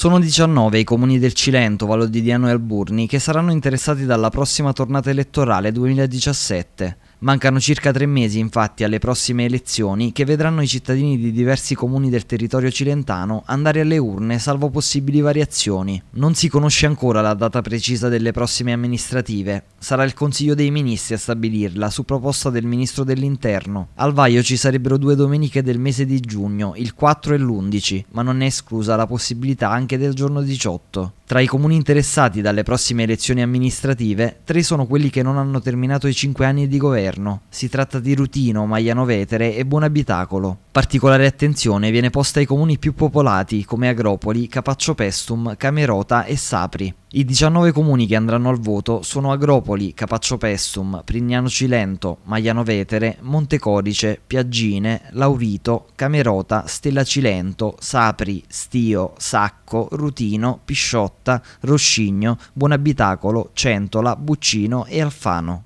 Sono 19 i comuni del Cilento, Valodidiano e Alburni che saranno interessati dalla prossima tornata elettorale 2017. Mancano circa tre mesi infatti alle prossime elezioni che vedranno i cittadini di diversi comuni del territorio cilentano andare alle urne salvo possibili variazioni. Non si conosce ancora la data precisa delle prossime amministrative, sarà il Consiglio dei Ministri a stabilirla su proposta del Ministro dell'Interno. Al vaio ci sarebbero due domeniche del mese di giugno, il 4 e l'11, ma non è esclusa la possibilità anche del giorno 18. Tra i comuni interessati dalle prossime elezioni amministrative, tre sono quelli che non hanno terminato i cinque anni di governo. Si tratta di Rutino, Maiano Vetere e Buonabitacolo. Particolare attenzione viene posta ai comuni più popolati come Agropoli, Capaccio Pestum, Camerota e Sapri. I 19 comuni che andranno al voto sono Agropoli, Capaccio Pestum, Prignano Cilento, Maiano Vetere, Montecorice, Piaggine, Lauvito, Camerota, Stella Cilento, Sapri, Stio, Sacco, Rutino, Pisciotto, Motta, Roscigno, Buonabitacolo, Centola, Buccino e Alfano.